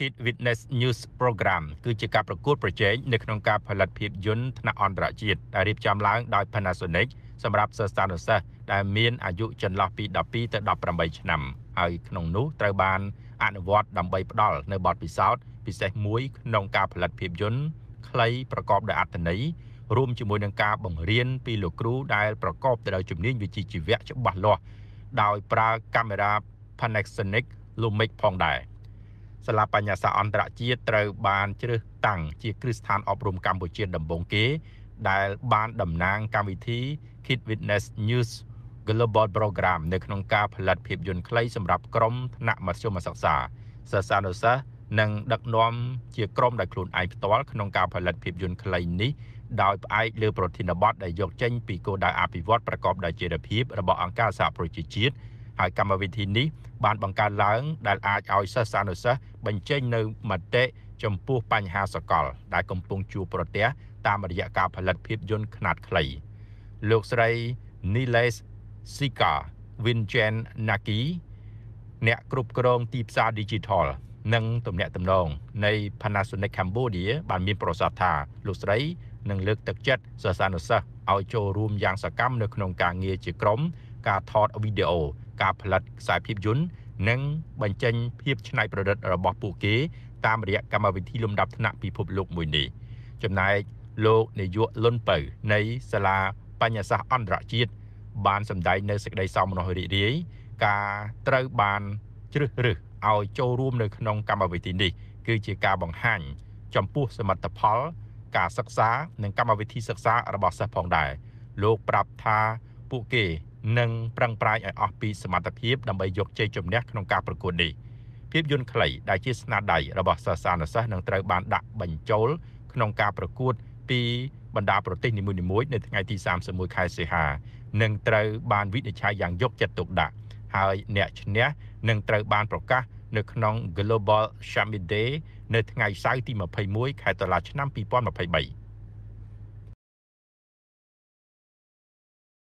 Kid Witness News Program គឺជាការប្រកួតប្រជែងនៅក្នុងការផលិតភាពយន្តថ្នាក់អន្តរជាតិដែលរៀបចំឡើងដោយ Panasonic សម្រាប់សិស្សានុសិស្សដែលមានអាយុចន្លោះពី12ទៅ18ឆ្នាំហើយក្នុងនោះត្រូវបានអនុវត្តដើម្បីផ្ដល់នៅបទពិសោធន៍ពិសេសមួយក្នុងការផលិតភាពយន្តខ្លីប្រកបដោយអត្ថន័យរួមជាមួយនឹងការបង្រៀនពីលោកគ្រូដែលប្រកបទៅដោយជំនាញវិជ្ជាជីវៈច្បាស់លាស់ដោយប្រើកាមេរ៉ា Panasonic Lumix ផងដែរ។សាលាបញ្ញាសាអន្តរជាតិត្រូវបានជ្រើសតាំងជា គ្រឹះស្ថានអប់រំកម្ពុជាដំបូងគេ ដែលបានតំណាងកម្មវិធី Kid Witness News Global Program នៅក្នុងការផលិតភាពយន្តខ្លីសម្រាប់ក្រុមថ្នាក់មធ្យមសិក្សាសិស្សានុសិស្សនិងដឹកនាំជាក្រុមដោយខ្លួនឯងផ្ទាល់ក្នុងការផលិតភាពយន្តខ្លីនេះដោយផ្អែកលើប្រធានបទដែលយកចេញពីគោលដៅអភិវឌ្ឍប្រកបដោយចីរភាពរបស់អង្គការសហប្រជាជាតិហើយកម្មវិធីនេះបានបង្កើតឡើងដែលអាចឲ្យសិស្សានុសិស្សបញ្ចេញនៅមតិចំពោះបញ្ហាសកលដែលកំពុងជួបប្រទះតាមរយៈការផលិតភាពយន្តខ្នាតខ្លីលោកស្រី Niles Sika Vincent Naki អ្នកគ្រប់គ្រងទីផ្សារ Digital និងទំនាក់ទំនងនៃ Panasonic Cambodia បានមានប្រសាសន៍ថាលោកស្រីនឹងលើកទឹកចិត្តសិស្សានុសិស្សឲ្យចូលរួមយ៉ាងសកម្មនៅក្នុងការងារជាក្រុម ការថតវីដេអូការផលិតខ្សែភាពយន្តនិងបញ្ចេញភាពច្នៃប្រឌិតរបស់ពួកគេតាមរយៈកម្មវិធីលំដាប់ថ្នាក់ពិភពលោកមួយនេះចំណែកលោកនាយកលុនពៅនៃសាលាបញ្ញាសាស្ត្រអន្តរជាតិបានសម្ដែងនៅសេចក្តីសោមនស្សរីករាយការត្រូវបានជ្រើសរើសឲ្យចូលរួមនៅក្នុង កម្មវិធីនេះ គឺជាការបង្ហាញចំពោះសមត្ថផល ការសិក្សានិងកម្មវិធីសិក្សារបស់សិស្សផងដែរលោកប្រាប់ថាពួកគេនិងប្រឹងប្រែងឲ្យអស់ពីសមត្ថភាពដើម្បីយកជ័យជំនះក្នុងការប្រកួតនេះភាពយន្តខ្លី ដែលជាស្នាដៃរបស់សិស្សានុសិស្សនឹងត្រូវបានដាក់បញ្ចូលក្នុងការប្រកួត ពីបណ្ដាប្រទេសនីមួយៗនៅថ្ងៃទី31ខែសីហានឹងត្រូវបានវិនិច្ឆ័យយ៉ាងយកចិត្តទុកដាក់ហើយអ្នកឈ្នះនឹងត្រូវបានប្រកាសនៅក្នុង Global Summit Day នៅ ថ្ងៃសៅរ៍ទី21ខែតុលាឆ្នាំ2023